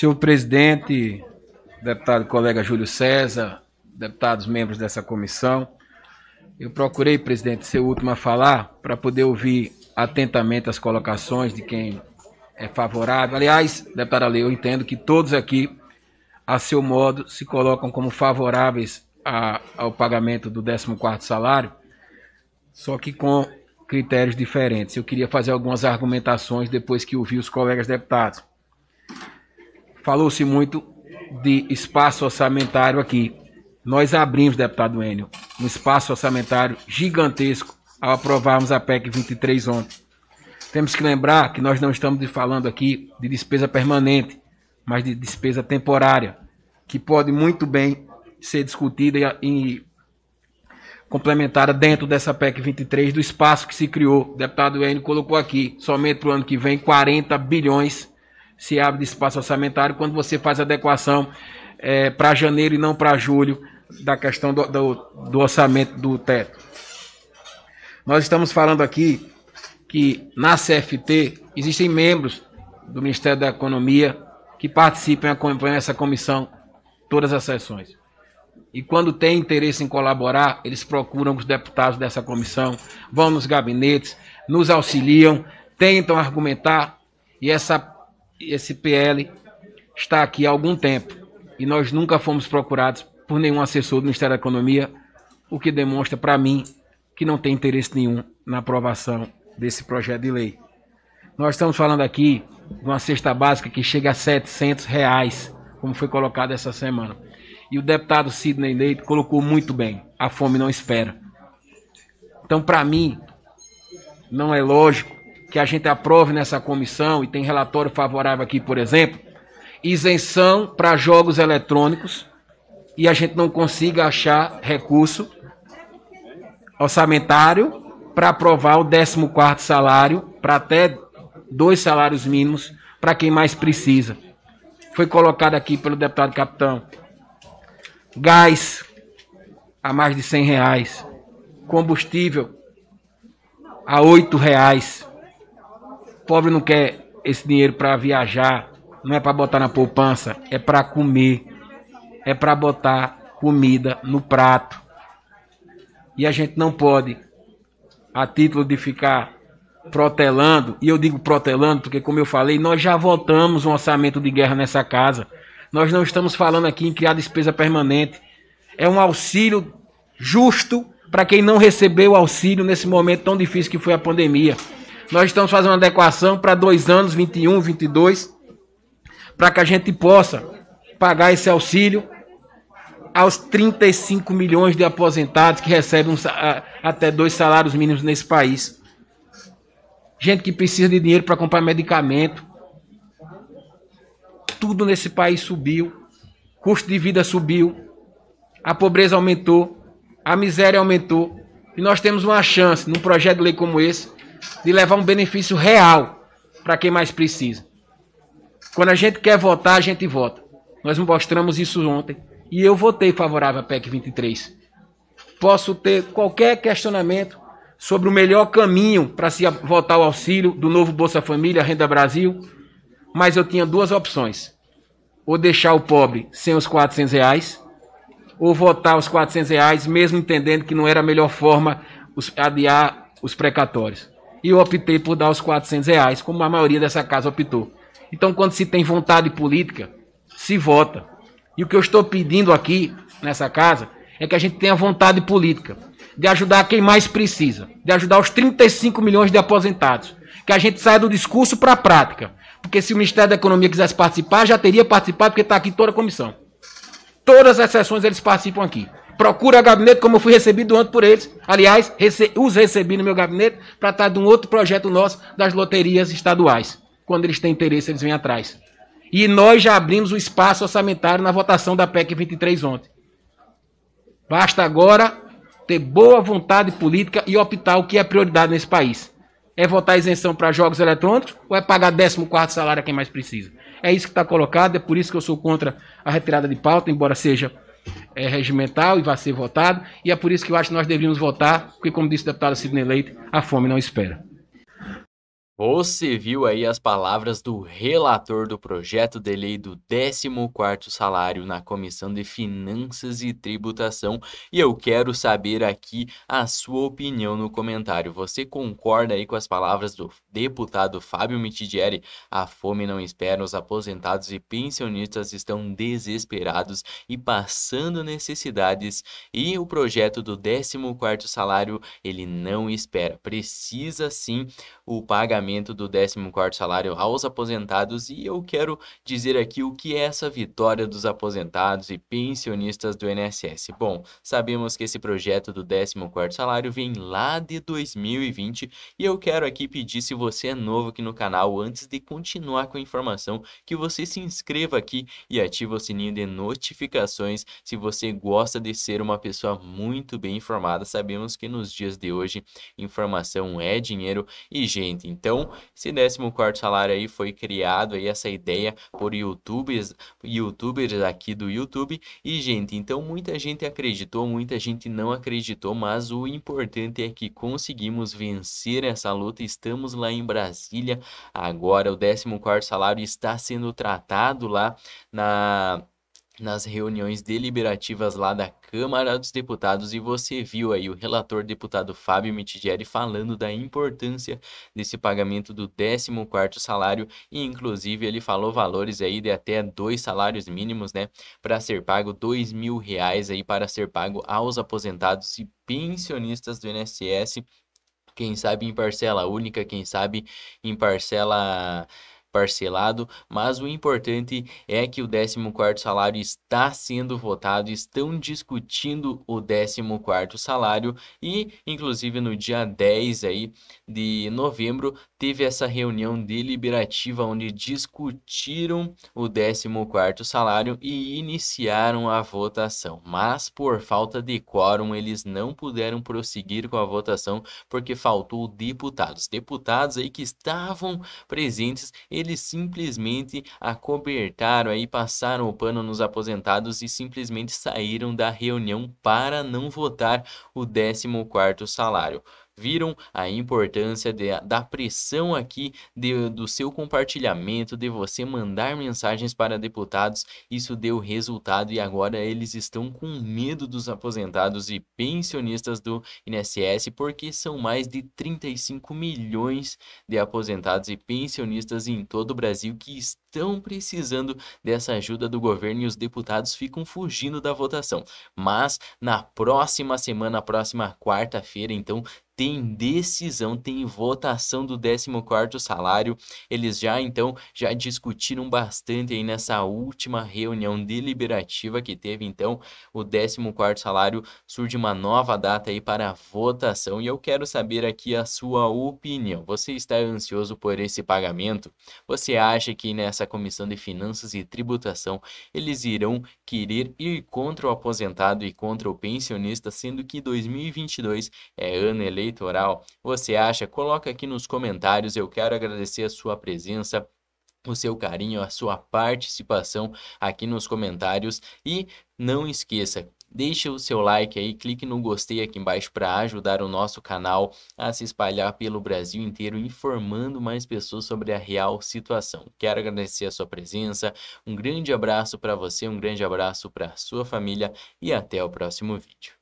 Senhor presidente, deputado colega Júlio César, deputados membros dessa comissão, eu procurei, presidente, ser o último a falar para poder ouvir atentamente as colocações de quem é favorável. Aliás, deputada Lei, eu entendo que todos aqui, a seu modo, se colocam como favoráveis a, ao pagamento do 14 salário, só que com critérios diferentes. Eu queria fazer algumas argumentações depois que ouvi os colegas deputados. Falou-se muito de espaço orçamentário aqui. Nós abrimos, deputado Enio, um espaço orçamentário gigantesco ao aprovarmos a PEC 23 ontem. Temos que lembrar que nós não estamos falando aqui de despesa permanente, mas de despesa temporária, que pode muito bem ser discutida e complementada dentro dessa PEC 23 do espaço que se criou. O deputado Enio colocou aqui, somente para o ano que vem, 40 bilhões se abre espaço orçamentário quando você faz adequação é, para janeiro e não para julho da questão do, do, do orçamento do teto. Nós estamos falando aqui que na CFT existem membros do Ministério da Economia que participam e acompanham essa comissão, todas as sessões. E quando tem interesse em colaborar, eles procuram os deputados dessa comissão, vão nos gabinetes, nos auxiliam, tentam argumentar, e essa esse PL está aqui há algum tempo e nós nunca fomos procurados por nenhum assessor do Ministério da Economia, o que demonstra para mim que não tem interesse nenhum na aprovação desse projeto de lei. Nós estamos falando aqui de uma cesta básica que chega a 700 reais, como foi colocado essa semana. E o deputado Sidney Leite colocou muito bem, a fome não espera. Então, para mim, não é lógico que a gente aprove nessa comissão, e tem relatório favorável aqui, por exemplo, isenção para jogos eletrônicos, e a gente não consiga achar recurso orçamentário para aprovar o 14 salário, para até dois salários mínimos, para quem mais precisa. Foi colocado aqui pelo deputado capitão. Gás, a mais de 100 reais. Combustível, a 8 reais. Pobre não quer esse dinheiro para viajar, não é para botar na poupança, é para comer, é para botar comida no prato. E a gente não pode, a título de ficar protelando, e eu digo protelando porque, como eu falei, nós já votamos um orçamento de guerra nessa casa. Nós não estamos falando aqui em criar despesa permanente. É um auxílio justo para quem não recebeu auxílio nesse momento tão difícil que foi a pandemia. Nós estamos fazendo uma adequação para dois anos, 21, 22, para que a gente possa pagar esse auxílio aos 35 milhões de aposentados que recebem um, até dois salários mínimos nesse país. Gente que precisa de dinheiro para comprar medicamento. Tudo nesse país subiu. Custo de vida subiu. A pobreza aumentou. A miséria aumentou. E nós temos uma chance, num projeto de lei como esse, de levar um benefício real para quem mais precisa. Quando a gente quer votar, a gente vota. Nós mostramos isso ontem e eu votei favorável à PEC 23. Posso ter qualquer questionamento sobre o melhor caminho para se votar o auxílio do novo Bolsa Família, Renda Brasil, mas eu tinha duas opções. Ou deixar o pobre sem os 400 reais, ou votar os 400 reais, mesmo entendendo que não era a melhor forma adiar os precatórios. E eu optei por dar os 400 reais, como a maioria dessa casa optou. Então, quando se tem vontade política, se vota. E o que eu estou pedindo aqui, nessa casa, é que a gente tenha vontade política de ajudar quem mais precisa, de ajudar os 35 milhões de aposentados. Que a gente saia do discurso para a prática. Porque se o Ministério da Economia quisesse participar, já teria participado, porque está aqui toda a comissão. Todas as sessões eles participam aqui. Procura gabinete, como eu fui recebido ontem por eles. Aliás, rece os recebi no meu gabinete para estar tá de um outro projeto nosso das loterias estaduais. Quando eles têm interesse, eles vêm atrás. E nós já abrimos o espaço orçamentário na votação da PEC 23 ontem. Basta agora ter boa vontade política e optar o que é prioridade nesse país. É votar isenção para jogos eletrônicos ou é pagar 14º salário a quem mais precisa? É isso que está colocado, é por isso que eu sou contra a retirada de pauta, embora seja é, regimental e vai ser votado. E é por isso que eu acho que nós deveríamos votar, porque, como disse o deputado Sidney Leite, a fome não espera. Você viu aí as palavras do relator do projeto de lei do 14º salário na Comissão de Finanças e Tributação e eu quero saber aqui a sua opinião no comentário. Você concorda aí com as palavras do deputado Fábio Mitidieri? A fome não espera, os aposentados e pensionistas estão desesperados e passando necessidades e o projeto do 14º salário ele não espera. Precisa sim o pagamento pagamento do 14 salário aos aposentados e eu quero dizer aqui o que é essa vitória dos aposentados e pensionistas do INSS. Bom, sabemos que esse projeto do 14 salário vem lá de 2020 e eu quero aqui pedir se você é novo aqui no canal antes de continuar com a informação que você se inscreva aqui e ative o sininho de notificações se você gosta de ser uma pessoa muito bem informada. Sabemos que nos dias de hoje informação é dinheiro e gente, então então, esse 14 salário aí foi criado aí essa ideia por youtubers, youtubers aqui do YouTube. E gente, então muita gente acreditou, muita gente não acreditou, mas o importante é que conseguimos vencer essa luta. Estamos lá em Brasília agora, o 14 salário está sendo tratado lá na nas reuniões deliberativas lá da Câmara dos Deputados e você viu aí o relator deputado Fábio Mitidieri falando da importância desse pagamento do 14º salário e inclusive ele falou valores aí de até dois salários mínimos, né, para ser pago dois mil reais aí para ser pago aos aposentados e pensionistas do INSS, quem sabe em parcela única, quem sabe em parcela parcelado, mas o importante é que o 14º salário está sendo votado, estão discutindo o 14º salário e inclusive no dia 10 aí de novembro teve essa reunião deliberativa onde discutiram o 14º salário e iniciaram a votação, mas por falta de quórum eles não puderam prosseguir com a votação porque faltou deputados. Deputados aí que estavam presentes, eles simplesmente acobertaram aí, passaram o pano nos aposentados e simplesmente saíram da reunião para não votar o 14º salário viram a importância de, da pressão aqui de, do seu compartilhamento, de você mandar mensagens para deputados. Isso deu resultado e agora eles estão com medo dos aposentados e pensionistas do INSS, porque são mais de 35 milhões de aposentados e pensionistas em todo o Brasil que estão estão precisando dessa ajuda do governo e os deputados ficam fugindo da votação. Mas na próxima semana, na próxima quarta-feira, então, tem decisão, tem votação do 14º salário. Eles já então já discutiram bastante aí nessa última reunião deliberativa que teve então o 14º salário surge uma nova data aí para votação e eu quero saber aqui a sua opinião. Você está ansioso por esse pagamento? Você acha que nessa essa comissão de finanças e tributação, eles irão querer ir contra o aposentado e contra o pensionista, sendo que 2022 é ano eleitoral. Você acha? Coloca aqui nos comentários. Eu quero agradecer a sua presença o seu carinho, a sua participação aqui nos comentários e não esqueça, Deixe o seu like aí, clique no gostei aqui embaixo para ajudar o nosso canal a se espalhar pelo Brasil inteiro, informando mais pessoas sobre a real situação. Quero agradecer a sua presença, um grande abraço para você, um grande abraço para sua família e até o próximo vídeo.